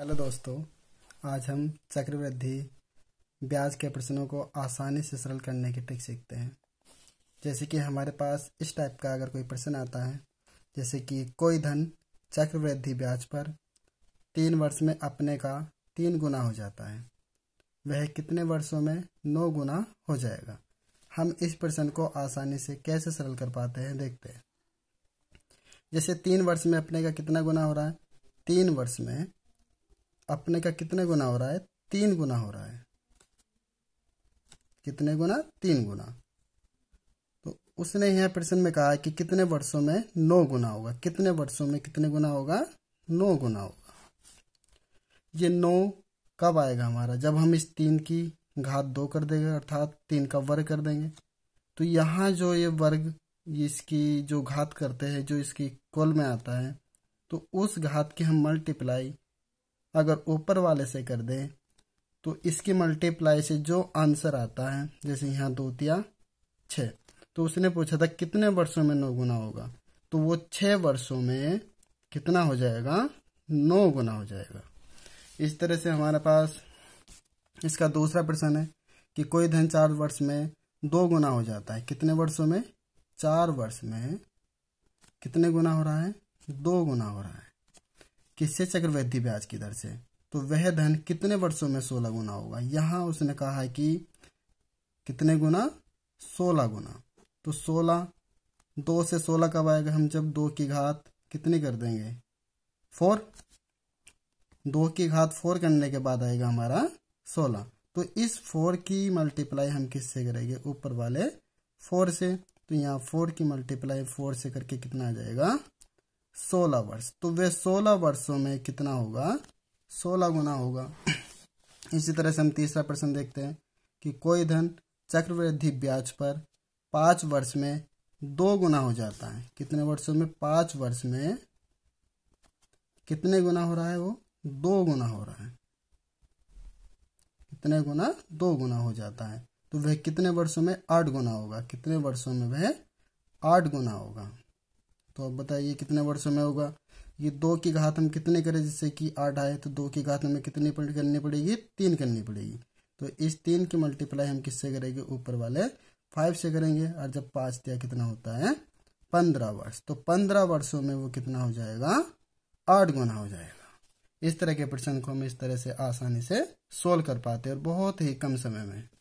hello दोस्तों आज हम चक्रवृद्धि ब्याज के प्रश्नों को आसानी से सरल करने की ट्रिक सीखते हैं जैसे कि हमारे पास इस टाइप का अगर कोई प्रश्न आता है जैसे कि कोई धन चक्रवृद्धि ब्याज पर तीन वर्ष में अपने का तीन गुना हो जाता है वह कितने वर्षों में नौ गुना हो जाएगा हम इस प्रश्न को आसानी से कैसे सरल कर पाते हैं देखते हैं जैसे तीन वर्ष में अपने का कितना गुना हो रहा है तीन वर्ष में अपने का कितने गुना हो रहा है तीन गुना हो रहा है कितने गुना तीन गुना तो उसने यह प्रश्न में कहा कि कितने वर्षों में नौ गुना होगा कितने वर्षों में कितने गुना होगा नौ गुना होगा ये नौ कब आएगा हमारा जब हम इस तीन की घात दो कर देंगे अर्थात तीन का वर्ग कर देंगे तो यहाँ जो ये वर्ग इसकी जो घात करते हैं जो इसकी कुल में आता है तो उस घात की हम मल्टीप्लाई अगर ऊपर वाले से कर दें तो इसकी मल्टीप्लाई से जो आंसर आता है जैसे यहाँ दो तिया छ तो उसने पूछा था कितने वर्षों में नौ गुना होगा तो वो छः वर्षों में कितना हो जाएगा नौ गुना हो जाएगा इस तरह से हमारे पास इसका दूसरा प्रश्न है कि कोई धन चार वर्ष में दो गुना हो जाता है कितने वर्षों में चार वर्ष में कितने गुना हो रहा है दो गुना हो रहा है किससे चक्रवृद्धि ब्याज की दर से तो वह धन कितने वर्षों में सोलह गुना होगा यहां उसने कहा है कि कितने गुना सोलह गुना तो सोलह दो से सोलह कब आएगा हम जब दो की घात कितनी कर देंगे फोर दो की घात फोर करने के बाद आएगा हमारा सोलह तो इस फोर की मल्टीप्लाई हम किससे करेंगे ऊपर वाले फोर से तो यहाँ फोर की मल्टीप्लाई फोर से करके कितना आ जाएगा सोलह वर्ष तो वे सोलह वर्षों में कितना होगा सोलह गुना होगा इसी तरह से हम तीसरा प्रश्न देखते हैं कि कोई धन चक्रवृद्धि ब्याज पर पाँच वर्ष में दो गुना हो जाता है कितने वर्षों में पाँच वर्ष में कितने गुना हो रहा है वो दो गुना हो रहा है कितने गुना दो गुना हो जाता है तो वह कितने वर्षों में आठ गुना होगा कितने वर्षों में वह आठ गुना होगा तो अब बताइए कितने वर्षों में होगा ये दो की घात हम कितने करें जिससे कि आठ आए तो दो की घात हमें कितनी करनी पड़ेगी तीन करनी पड़ेगी तो इस तीन की मल्टीप्लाई हम किससे करेंगे ऊपर वाले फाइव से करेंगे और जब पाँच दिया कितना होता है पंद्रह वर्ष तो पंद्रह वर्षों में वो कितना हो जाएगा आठ गुना हो जाएगा इस तरह के प्रश्न को हम इस तरह से आसानी से सोल्व कर पाते हैं और बहुत ही कम समय में